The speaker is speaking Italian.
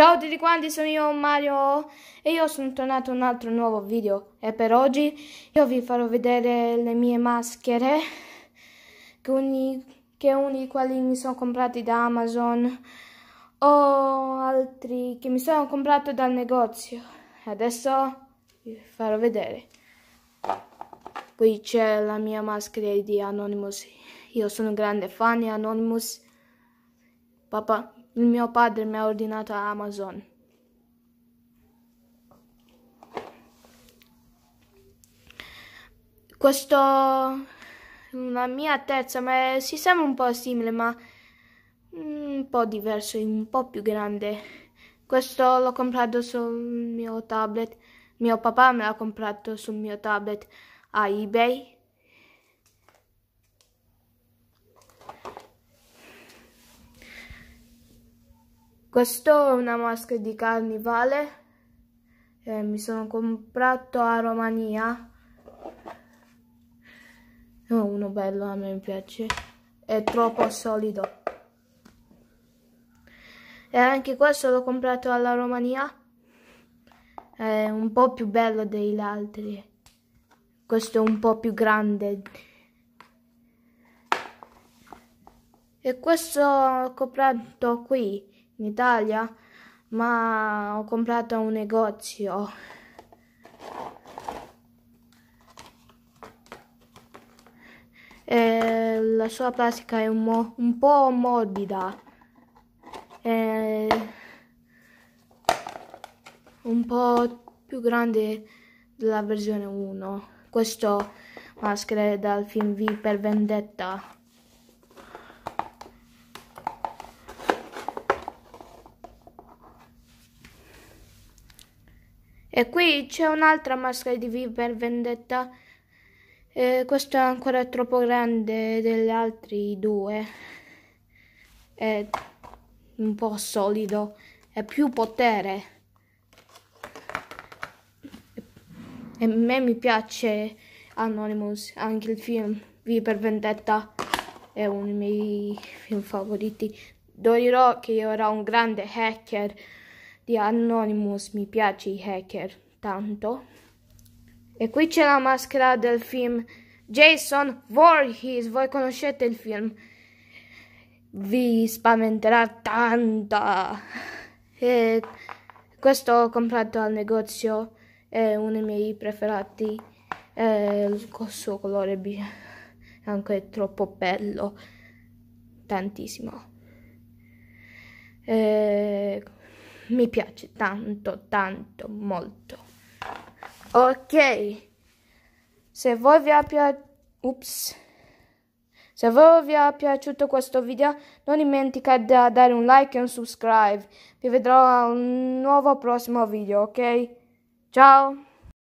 Ciao a tutti quanti, sono io Mario e io sono tornato un altro nuovo video e per oggi io vi farò vedere le mie maschere che uni, che uni quali mi sono comprati da Amazon o altri che mi sono comprato dal negozio adesso vi farò vedere qui c'è la mia maschera di Anonymous io sono un grande fan di Anonymous papà il mio padre mi ha ordinato a Amazon. Questo la mia terza, ma si sembra un po' simile, ma un po' diverso, un po' più grande. Questo l'ho comprato sul mio tablet. Mio papà me l'ha comprato sul mio tablet a eBay. Questo è una maschera di carnivale, eh, mi sono comprato a Romania. Oh, uno bello, a me piace. È troppo solido. E anche questo l'ho comprato alla Romania. È un po' più bello degli altri. Questo è un po' più grande. E questo ho comprato qui in Italia, ma ho comprato a un negozio. E la sua plastica è un, un po' morbida. E un po' più grande della versione 1. Questo maschera è dal film V per Vendetta. E qui c'è un'altra maschera di V per vendetta. Eh, questa è ancora troppo grande degli altri due. È un po' solido. È più potere. E a me mi piace Anonymous, anche il film V per vendetta è uno dei miei film favoriti. Dorirò che io ero un grande hacker di Anonymous, mi piace i hacker tanto. E qui c'è la maschera del film Jason Voorhees, voi conoscete il film? Vi spaventerà tanto. E questo ho comprato al negozio, è uno dei miei preferiti, è il suo colore è anche troppo bello, tantissimo. E mi piace tanto, tanto, molto. Ok, se voi vi abbia... pia... se voi vi è piaciuto questo video non dimenticate di dare un like e un subscribe. Vi vedrò a un nuovo prossimo video, ok? Ciao!